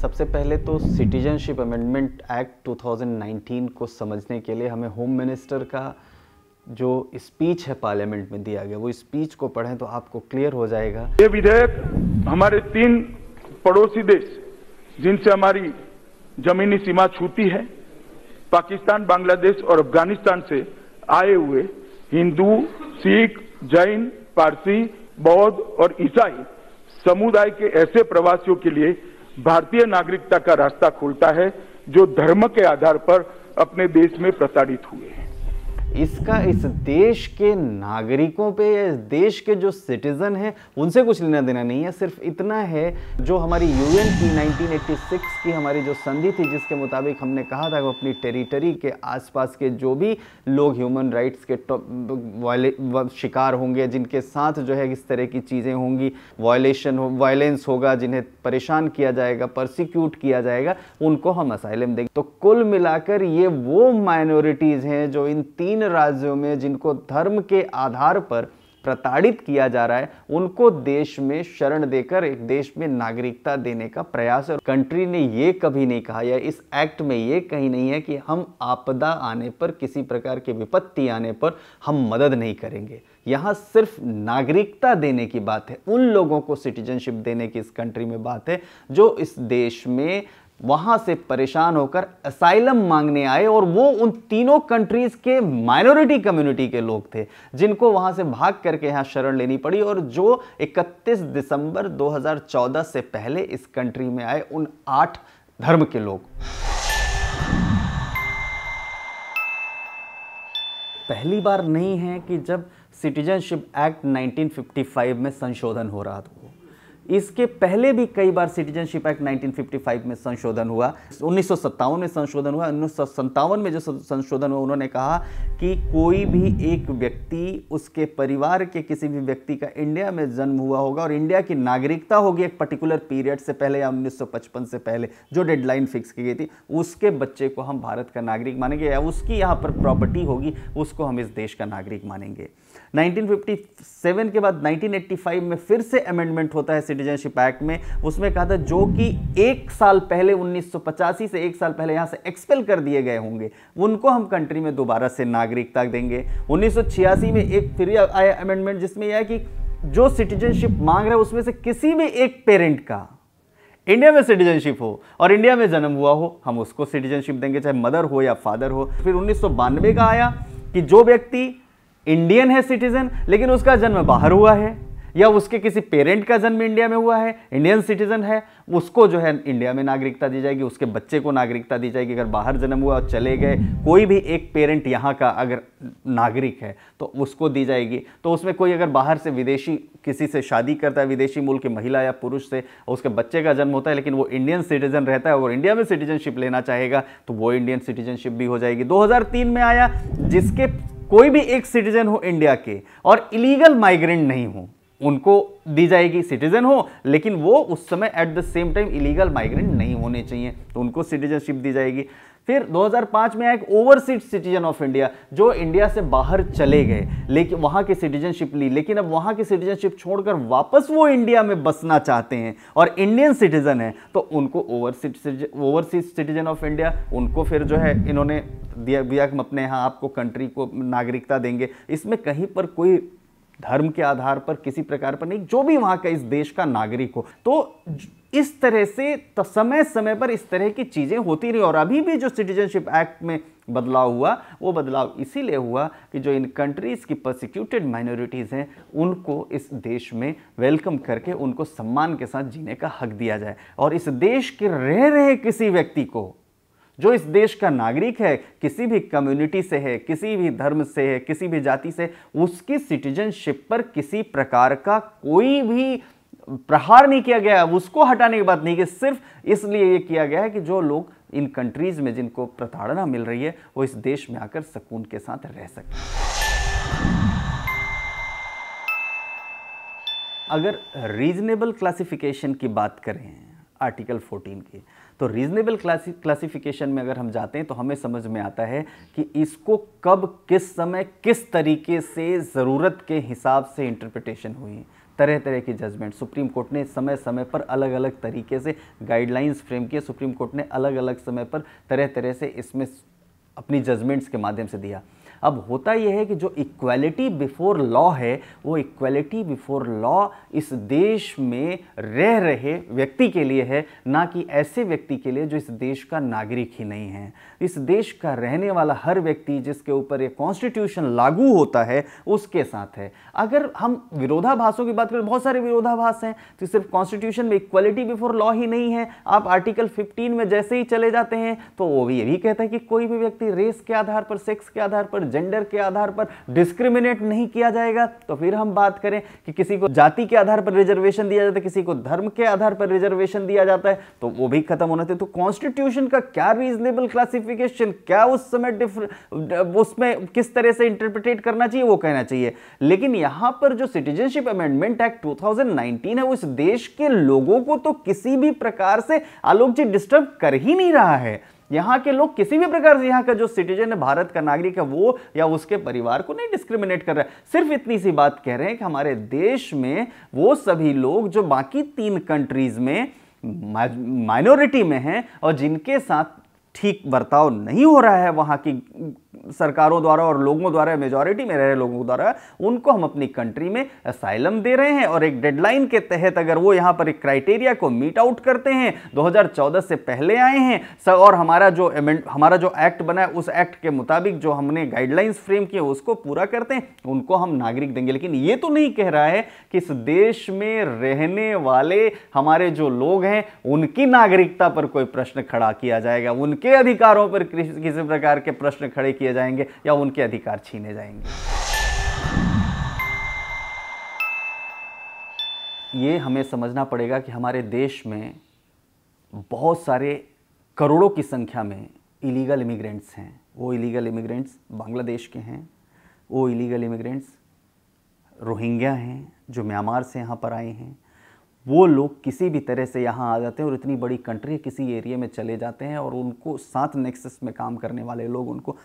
सबसे पहले तो सिटीजनशिप अमेंडमेंट एक्ट 2019 को समझने के लिए हमें होम मिनिस्टर का जो स्पीच है पार्लियामेंट में दिया गया वो स्पीच को पढ़ें तो आपको क्लियर हो जाएगा ये विधेयक हमारे तीन पड़ोसी देश जिनसे हमारी जमीनी सीमा छूती है पाकिस्तान बांग्लादेश और अफगानिस्तान से आए हुए हिंदू सिख जैन पारसी बौद्ध और ईसाई समुदाय के ऐसे प्रवासियों के लिए भारतीय नागरिकता का रास्ता खुलता है जो धर्म के आधार पर अपने देश में प्रताड़ित हुए हैं इसका इस देश के नागरिकों पे या इस देश के जो सिटीज़न हैं उनसे कुछ लेना देना नहीं है सिर्फ इतना है जो हमारी यूएन की 1986 की हमारी जो संधि थी जिसके मुताबिक हमने कहा था कि अपनी टेरिटरी के आसपास के जो भी लोग ह्यूमन राइट्स के शिकार होंगे जिनके साथ जो है इस तरह की चीज़ें होंगी वायलेशन हो वायलेंस होगा जिन्हें परेशान किया जाएगा प्रोसिक्यूट किया जाएगा उनको हम असाइलम देंगे तो कुल मिलाकर ये वो माइनॉरिटीज़ हैं जो इन तीन विभिन्न राज्यों में जिनको धर्म के आधार पर प्रताड़ित किया जा रहा है उनको देश में शरण देकर एक देश में नागरिकता देने का प्रयास और कंट्री ने ये कभी नहीं कहा या इस एक्ट में ये कहीं नहीं है कि हम आपदा आने पर किसी प्रकार की विपत्ति आने पर हम मदद नहीं करेंगे यहाँ सिर्फ नागरिकता देने की बात है उन लोगों को सिटीजनशिप देने की इस कंट्री में बात है जो इस देश में वहां से परेशान होकर असाइलम मांगने आए और वो उन तीनों कंट्रीज के माइनॉरिटी कम्युनिटी के लोग थे जिनको वहां से भाग करके यहाँ शरण लेनी पड़ी और जो 31 दिसंबर 2014 से पहले इस कंट्री में आए उन आठ धर्म के लोग पहली बार नहीं है कि जब सिटीजनशिप एक्ट 1955 में संशोधन हो रहा था इसके पहले भी कई बार सिटीजनशिप एक्ट 1955 में संशोधन हुआ उन्नीस में संशोधन हुआ उन्नीस में जो संशोधन हुआ उन्होंने कहा कि कोई भी एक व्यक्ति उसके परिवार के किसी भी व्यक्ति का इंडिया में जन्म हुआ होगा और इंडिया की नागरिकता होगी एक पर्टिकुलर पीरियड से पहले या 1955 से पहले जो डेडलाइन फिक्स की गई थी उसके बच्चे को हम भारत का नागरिक मानेंगे या उसकी यहाँ पर प्रॉपर्टी होगी उसको हम इस देश का नागरिक मानेंगे 1957 के बाद 1985 में फिर से अमेंडमेंट होता है सिटीजनशिप एक्ट में उसमें कहा था जो कि एक साल पहले उन्नीस से एक साल पहले यहाँ से एक्सपेल कर दिए गए होंगे उनको हम कंट्री में दोबारा से नागरिकता देंगे उन्नीस में एक फिर आया अमेंडमेंट जिसमें यह है कि जो सिटीजनशिप मांग रहा है उसमें से किसी भी एक पेरेंट का इंडिया में सिटीजनशिप हो और इंडिया में जन्म हुआ हो हम उसको सिटीजनशिप देंगे चाहे मदर हो या फादर हो फिर उन्नीस का आया कि जो व्यक्ति इंडियन है सिटीजन लेकिन उसका जन्म बाहर हुआ है या उसके किसी पेरेंट का जन्म इंडिया में हुआ है इंडियन सिटीजन है उसको जो है इंडिया में नागरिकता दी जाएगी उसके बच्चे को नागरिकता दी जाएगी अगर बाहर जन्म हुआ और चले गए कोई भी एक पेरेंट यहाँ का अगर नागरिक है तो उसको दी जाएगी तो उसमें कोई अगर बाहर से विदेशी किसी से शादी करता है विदेशी मूल की महिला या पुरुष से उसके बच्चे का जन्म होता है लेकिन वो इंडियन सिटीजन रहता है और इंडिया में सिटीजनशिप लेना चाहेगा तो वो इंडियन सिटीजनशिप भी हो जाएगी दो में आया जिसके कोई भी एक सिटीजन हो इंडिया के और इलीगल माइग्रेंट नहीं हो उनको दी जाएगी सिटीजन हो लेकिन वो उस समय at the same time illegal migrant नहीं होने चाहिए तो उनको सिटीजनशिप दी जाएगी फिर 2005 में एक ओवरसीज सिटीजन ऑफ इंडिया जो इंडिया से बाहर चले गए लेकिन वहां की सिटीजनशिप ली लेकिन अब वहां की सिटीजनशिप छोड़कर वापस वो इंडिया में बसना चाहते हैं और इंडियन सिटीजन है तो उनको overseas overseas citizen of India उनको फिर जो है इन्होंने दिया दिया हम अपने यहाँ आपको कंट्री को नागरिकता देंगे इसमें कहीं पर कोई धर्म के आधार पर किसी प्रकार पर नहीं जो भी वहाँ का इस देश का नागरिक हो तो इस तरह से तो समय समय पर इस तरह की चीज़ें होती रही और अभी भी जो सिटीजनशिप एक्ट में बदलाव हुआ वो बदलाव इसीलिए हुआ कि जो इन कंट्रीज़ की प्रोसिक्यूटेड माइनॉरिटीज़ हैं उनको इस देश में वेलकम करके उनको सम्मान के साथ जीने का हक दिया जाए और इस देश के रह रहे किसी व्यक्ति को जो इस देश का नागरिक है किसी भी कम्युनिटी से है किसी भी धर्म से है किसी भी जाति से उसकी सिटीजनशिप पर किसी प्रकार का कोई भी प्रहार नहीं किया गया उसको हटाने की बात नहीं कि सिर्फ इसलिए ये किया गया है कि जो लोग इन कंट्रीज़ में जिनको प्रताड़ना मिल रही है वो इस देश में आकर सुकून के साथ रह सके अगर रीजनेबल क्लासिफिकेशन की बात करें आर्टिकल 14 की तो रीजनेबल क्लासिफिकेशन में अगर हम जाते हैं तो हमें समझ में आता है कि इसको कब किस समय किस तरीके से ज़रूरत के हिसाब से इंटरप्रिटेशन हुई तरह तरह के जजमेंट सुप्रीम कोर्ट ने समय समय पर अलग अलग तरीके से गाइडलाइंस फ्रेम किए सुप्रीम कोर्ट ने अलग अलग समय पर तरह तरह से इसमें अपनी जजमेंट्स के माध्यम से दिया अब होता यह है कि जो इक्वलिटी बिफोर लॉ है वो इक्वलिटी बिफोर लॉ इस देश में रह रहे व्यक्ति के लिए है ना कि ऐसे व्यक्ति के लिए जो इस देश का नागरिक ही नहीं है इस देश का रहने वाला हर व्यक्ति जिसके ऊपर ये कॉन्स्टिट्यूशन लागू होता है उसके साथ है अगर हम विरोधाभासों की बात करें बहुत सारे विरोधाभास हैं तो सिर्फ कॉन्स्टिट्यूशन में इक्वलिटी बिफोर लॉ ही नहीं है आप आर्टिकल 15 में जैसे ही चले जाते हैं तो वो भी ये भी कहता है कि कोई भी व्यक्ति रेस के आधार पर सेक्स के आधार पर जेंडर के आधार पर डिस्क्रिमिनेट नहीं किया जाएगा तो फिर हम बात करें कि किसी को जाति के आधार पर रिजर्वेशन दिया जाता है किसी को धर्म के आधार पर रिजर्वेशन दिया जाता है तो वो भी खत्म होना चाहिए तो कॉन्स्टिट्यूशन का क्या रीजनेबल क्लासिफिकेशन क्या उस समय उसमें किस तरह से इंटरप्रिटेट करना चाहिए वो कहना चाहिए लेकिन यहां पर जो सिटीजनशिप अमेंडमेंट एक्ट टू है वो इस देश के लोगों को तो किसी भी प्रकार से आलोक जी डिस्टर्ब कर ही नहीं रहा है यहाँ के लोग किसी भी प्रकार से यहाँ का जो सिटीजन है भारत का नागरिक है वो या उसके परिवार को नहीं डिस्क्रिमिनेट कर रहा है सिर्फ इतनी सी बात कह रहे हैं कि हमारे देश में वो सभी लोग जो बाकी तीन कंट्रीज में माइनॉरिटी में हैं और जिनके साथ ठीक बर्ताव नहीं हो रहा है वहाँ की सरकारों द्वारा और लोगों द्वारा मेजोरिटी में रह रहे लोगों द्वारा उनको हम अपनी कंट्री में असाइलम दे रहे हैं और एक डेडलाइन के तहत अगर वो यहाँ पर एक क्राइटेरिया को मीट आउट करते हैं 2014 से पहले आए हैं और हमारा जो हमारा जो एक्ट बना है उस एक्ट के मुताबिक जो हमने गाइडलाइंस फ्रेम किए उसको पूरा करते हैं उनको हम नागरिक देंगे लेकिन ये तो नहीं कह रहा है कि इस देश में रहने वाले हमारे जो लोग हैं उनकी नागरिकता पर कोई प्रश्न खड़ा किया जाएगा उनके अधिकारों पर किसी प्रकार के प्रश्न खड़े किए दिए जाएंगे या उनके अधिकार छीने जाएंगे ये हमें समझना पड़ेगा कि हमारे देश में बहुत सारे करोड़ों की संख्या में इलीगल इमिग्रेंट्स हैं वो इलीगल इमिग्रेंट्स बांग्लादेश के हैं वो इलीगल इमिग्रेंट्स रोहिंग्या हैं जो म्यांमार से यहाँ पर आए हैं वो लोग किसी भी तरह से यहाँ आ जाते हैं और इतनी बड़ी कंट्री किसी एरिया में चले जाते हैं और उनको साथ नेक्सस में काम करने वाले लोग उनको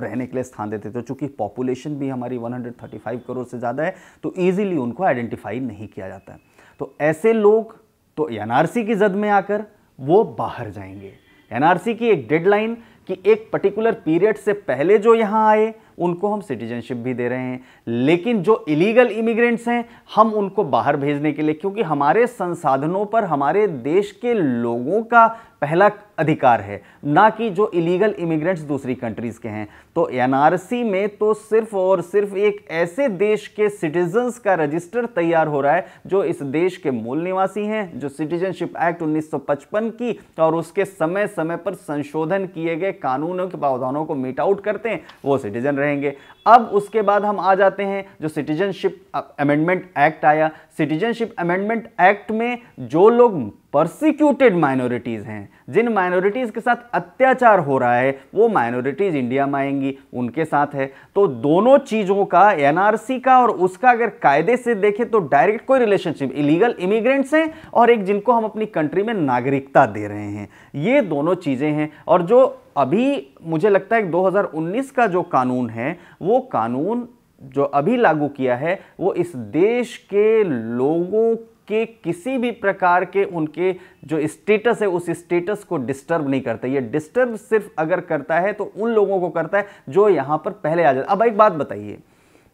रहने के लिए स्थान देते थे तो चूँकि पॉपुलेशन भी हमारी 135 करोड़ से ज़्यादा है तो ईजिली उनको आइडेंटिफाई नहीं किया जाता है तो ऐसे लोग तो एनआरसी की जद में आकर वो बाहर जाएंगे एनआरसी की एक डेडलाइन कि एक पर्टिकुलर पीरियड से पहले जो यहाँ आए उनको हम सिटीजनशिप भी दे रहे हैं लेकिन जो इलीगल इमिग्रेंट्स हैं हम उनको बाहर भेजने के लिए क्योंकि हमारे संसाधनों पर हमारे देश के लोगों का पहला अधिकार है ना कि जो इलीगल इमिग्रेंट्स दूसरी कंट्रीज़ के हैं तो एनआरसी में तो सिर्फ और सिर्फ एक ऐसे देश के सिटीजन्स का रजिस्टर तैयार हो रहा है जो इस देश के मूल निवासी हैं जो सिटीजनशिप एक्ट 1955 की और उसके समय समय पर संशोधन किए गए कानूनों के प्रावधानों को मीट आउट करते हैं वो सिटीजन रहेंगे अब उसके बाद हम आ जाते हैं जो सिटीजनशिप अमेंडमेंट एक्ट आया सिटीजनशिप अमेंडमेंट एक्ट में जो लोग प्रोसिक्यूटेड माइनॉरिटीज़ हैं जिन माइनॉरिटीज़ के साथ अत्याचार हो रहा है वो माइनॉरिटीज़ इंडिया में आएंगी उनके साथ है तो दोनों चीज़ों का एनआरसी का और उसका अगर कायदे से देखें तो डायरेक्ट कोई रिलेशनशिप इलीगल इमिग्रेंट्स हैं और एक जिनको हम अपनी कंट्री में नागरिकता दे रहे हैं ये दोनों चीज़ें हैं और जो अभी मुझे लगता है 2019 का जो कानून है वो कानून जो अभी लागू किया है वो इस देश के लोगों के किसी भी प्रकार के उनके जो स्टेटस है उस स्टेटस को डिस्टर्ब नहीं करता ये डिस्टर्ब सिर्फ अगर करता है तो उन लोगों को करता है जो यहाँ पर पहले आ जाता अब एक बात बताइए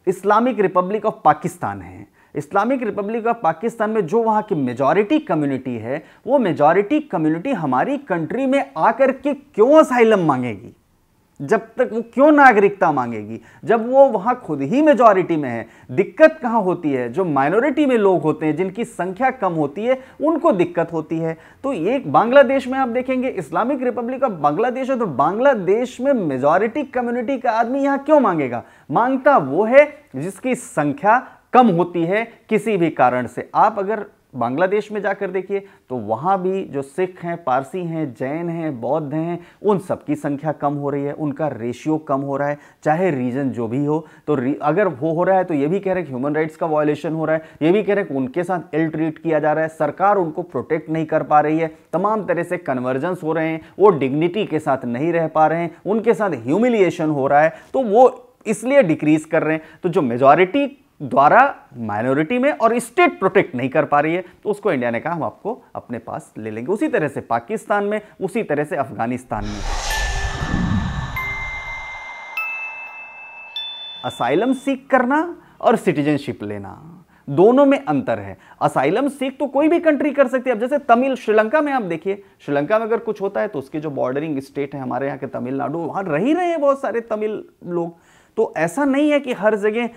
इस्लामिक रिपब्लिक ऑफ पाकिस्तान है इस्लामिक रिपब्लिक ऑफ पाकिस्तान में जो वहाँ की मेजॉरिटी कम्युनिटी है वो मेजॉरिटी कम्युनिटी हमारी कंट्री में आकर के क्यों असाइलम मांगेगी जब तक वो क्यों नागरिकता मांगेगी जब वो वहाँ खुद ही मेजॉरिटी में है दिक्कत कहाँ होती है जो माइनॉरिटी में लोग होते हैं जिनकी संख्या कम होती है उनको दिक्कत होती है तो एक बांग्लादेश में आप देखेंगे इस्लामिक रिपब्लिक ऑफ बांग्लादेश है तो बांग्लादेश में मेजॉरिटी कम्युनिटी का आदमी यहाँ क्यों मांगेगा मांगता वो है जिसकी संख्या कम होती है किसी भी कारण से आप अगर बांग्लादेश में जाकर देखिए तो वहाँ भी जो सिख हैं पारसी हैं जैन हैं बौद्ध हैं उन सब की संख्या कम हो रही है उनका रेशियो कम हो रहा है चाहे रीजन जो भी हो तो अगर वो हो रहा है तो ये भी कह रहे हैं ह्यूमन राइट्स का वॉयलेशन हो रहा है ये भी कह रहे हैं उनके साथ इल ट्रीट किया जा रहा है सरकार उनको प्रोटेक्ट नहीं कर पा रही है तमाम तरह से कन्वर्जेंस हो रहे हैं वो डिग्निटी के साथ नहीं रह पा रहे हैं उनके साथ ह्यूमिलिएशन हो रहा है तो वो इसलिए डिक्रीज कर रहे हैं तो जो मेजॉरिटी द्वारा माइनॉरिटी में और स्टेट प्रोटेक्ट नहीं कर पा रही है तो उसको इंडिया ने कहा हम आपको अपने पास ले लेंगे उसी तरह से पाकिस्तान में उसी तरह से अफगानिस्तान में असाइलम सीख करना और सिटीजनशिप लेना दोनों में अंतर है असाइलम सीख तो कोई भी कंट्री कर सकती है अब जैसे तमिल श्रीलंका में आप देखिए श्रीलंका में अगर कुछ होता है तो उसके जो बॉर्डरिंग स्टेट है हमारे यहाँ के तमिलनाडु वहाँ रह ही रहे हैं बहुत सारे तमिल लोग तो ऐसा नहीं है कि हर जगह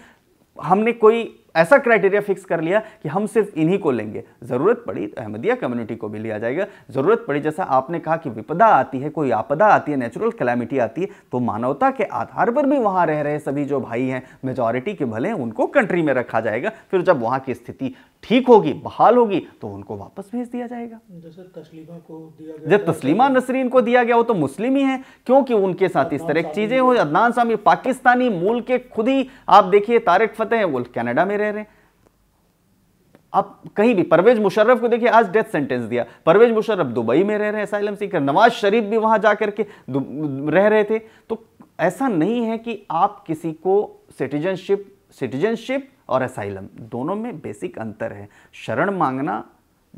हमने कोई ऐसा क्राइटेरिया फिक्स कर लिया कि हम सिर्फ इन्हीं को लेंगे ज़रूरत पड़ी तो अहमदिया कम्युनिटी को भी लिया जाएगा ज़रूरत पड़ी जैसा आपने कहा कि विपदा आती है कोई आपदा आती है नेचुरल कैलामिटी आती है तो मानवता के आधार पर भी वहां रह रहे सभी जो भाई हैं मेजॉरिटी के भले हैं उनको कंट्री में रखा जाएगा फिर जब वहां की स्थिति ठीक होगी बहाल होगी तो उनको वापस भेज दिया जाएगा तो दिया जब तस्लीमा नसरीन को दिया गया वो तो मुस्लिम ही है क्योंकि उनके साथ इस तरह की चीज़ें हो अदनान सामी पाकिस्तानी मूल के खुद ही आप देखिए तारक फतेह वो कैनेडा में रह रहे हैं आप कहीं भी परवेज मुशर्रफ को देखिए आज डेथ सेंटेंस दिया परवेज मुशर्रफ दुबई में रह रहे हैं सीकर नवाज शरीफ भी वहां जाकर के रह रहे थे तो ऐसा नहीं है कि आप किसी को सिटीजनशिप सिटीजनशिप और असाइलम दोनों में बेसिक अंतर है शरण मांगना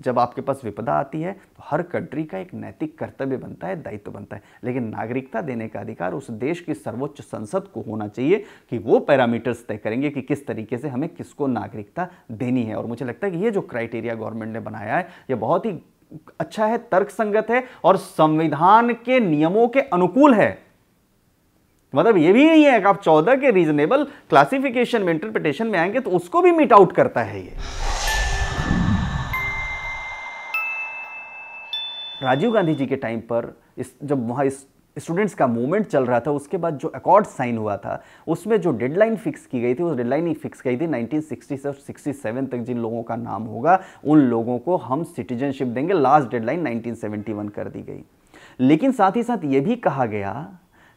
जब आपके पास विपदा आती है तो हर कंट्री का एक नैतिक कर्तव्य बनता है दायित्व तो बनता है लेकिन नागरिकता देने का अधिकार उस देश की सर्वोच्च संसद को होना चाहिए कि वो पैरामीटर्स तय करेंगे कि किस तरीके से हमें किसको नागरिकता देनी है और मुझे लगता है कि ये जो क्राइटेरिया गवर्नमेंट ने बनाया है ये बहुत ही अच्छा है तर्कसंगत है और संविधान के नियमों के अनुकूल है मतलब ये भी नहीं है कि आप चौदह के रीजनेबल क्लासिफिकेशन में इंटरप्रिटेशन में आएंगे तो उसको भी मीट आउट करता है ये राजीव गांधी जी के टाइम पर इस जब वहाँ इस स्टूडेंट्स का मूवमेंट चल रहा था उसके बाद जो अकॉर्ड साइन हुआ था उसमें जो डेडलाइन फिक्स की गई थी उस डेडलाइन ही फिक्स गई थी 1960 से 67 तक जिन लोगों का नाम होगा उन लोगों को हम सिटीजनशिप देंगे लास्ट डेडलाइन 1971 कर दी गई लेकिन साथ ही साथ ये भी कहा गया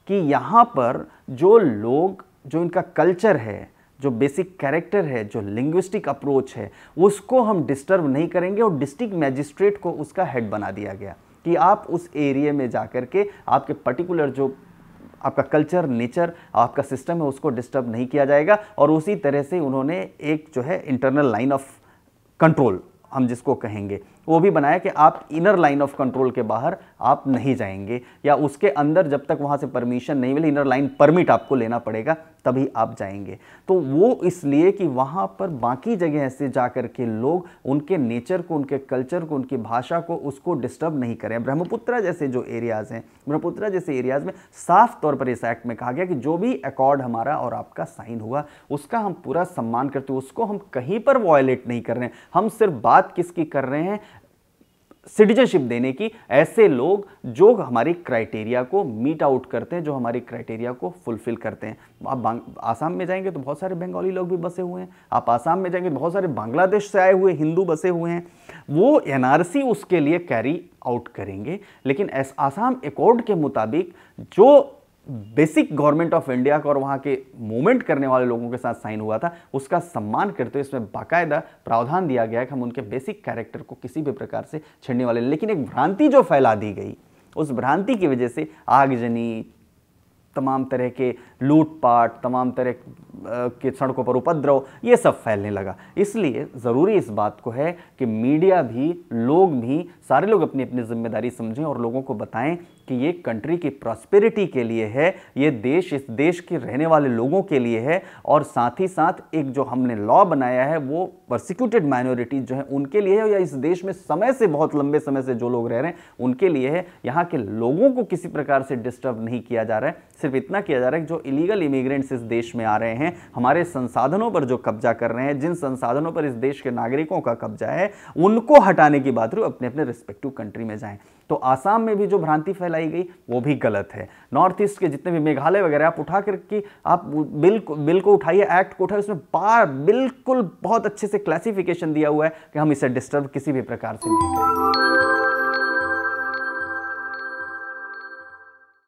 कि यहाँ पर जो लोग जो इनका कल्चर है जो बेसिक कैरेक्टर है जो लिंग्विस्टिक अप्रोच है उसको हम डिस्टर्ब नहीं करेंगे और डिस्ट्रिक्ट मैजिस्ट्रेट को उसका हेड बना दिया गया कि आप उस एरिए में जा कर के आपके पर्टिकुलर जो आपका कल्चर नेचर आपका सिस्टम है उसको डिस्टर्ब नहीं किया जाएगा और उसी तरह से उन्होंने एक जो है इंटरनल लाइन ऑफ कंट्रोल हम जिसको कहेंगे वो भी बनाया कि आप इनर लाइन ऑफ कंट्रोल के बाहर आप नहीं जाएंगे या उसके अंदर जब तक वहाँ से परमिशन नहीं मिले इनर लाइन परमिट आपको लेना पड़ेगा तभी आप जाएंगे तो वो इसलिए कि वहाँ पर बाकी जगह से जा कर के लोग उनके नेचर को उनके कल्चर को उनकी भाषा को उसको डिस्टर्ब नहीं करें ब्रह्मपुत्रा जैसे जो एरियाज़ हैं ब्रह्मपुत्रा जैसे एरियाज़ में साफ तौर पर इस एक्ट में कहा गया कि जो भी अकॉर्ड हमारा और आपका साइन हुआ उसका हम पूरा सम्मान करते हैं उसको हम कहीं पर वॉयलेट नहीं कर रहे हैं हम सिर्फ बात किसकी कर रहे हैं सिटीजनशिप देने की ऐसे लोग जो हमारी क्राइटेरिया को मीट आउट करते हैं जो हमारी क्राइटेरिया को फुलफिल करते हैं आप आसाम में जाएंगे तो बहुत सारे बंगाली लोग भी बसे हुए हैं आप आसाम में जाएंगे तो बहुत सारे बांग्लादेश से आए हुए हिंदू बसे हुए हैं वो एनआरसी उसके लिए कैरी आउट करेंगे लेकिन आसाम एकॉर्ड के मुताबिक जो बेसिक गवर्नमेंट ऑफ इंडिया का और वहाँ के मूवमेंट करने वाले लोगों के साथ साइन हुआ था उसका सम्मान करते हुए इसमें बाकायदा प्रावधान दिया गया है कि हम उनके बेसिक कैरेक्टर को किसी भी प्रकार से छेड़ने वाले लेकिन एक भ्रांति जो फैला दी गई उस भ्रांति की वजह से आगजनी तमाम तरह के लूटपाट तमाम तरह के सड़कों पर उपद्रव ये सब फैलने लगा इसलिए ज़रूरी इस बात को है कि मीडिया भी लोग भी सारे लोग अपनी अपनी जिम्मेदारी समझें और लोगों को बताएं कि ये कंट्री की प्रॉस्पेरिटी के लिए है ये देश इस देश के रहने वाले लोगों के लिए है और साथ ही साथ एक जो हमने लॉ बनाया है वो प्रोसिक्यूटेड माइनॉरिटी जो है उनके लिए है या इस देश में समय से बहुत लंबे समय से जो लोग रह रहे हैं उनके लिए है यहाँ के लोगों को किसी प्रकार से डिस्टर्ब नहीं किया जा रहा है सिर्फ इतना किया जा रहा है कि जो इलीगल इमिग्रेंट्स इस देश में आ रहे हैं हमारे संसाधनों पर जो कब्जा कर रहे हैं जिन संसाधनों पर इस देश के नागरिकों का कब्जा है उनको हटाने की बात रही अपने अपने रिस्पेक्टिव कंट्री में जाएं तो आसाम में भी जो भ्रांति फैलाई गई वो भी गलत है नॉर्थ ईस्ट के जितने भी मेघालय वगैरह आप उठा करके आप बिल बिल को उठाइए एक्ट को उठाइए उसमें बार बिल्कुल बहुत अच्छे से क्लासिफिकेशन दिया हुआ है कि हम इसे डिस्टर्ब किसी भी प्रकार से नहीं करेंगे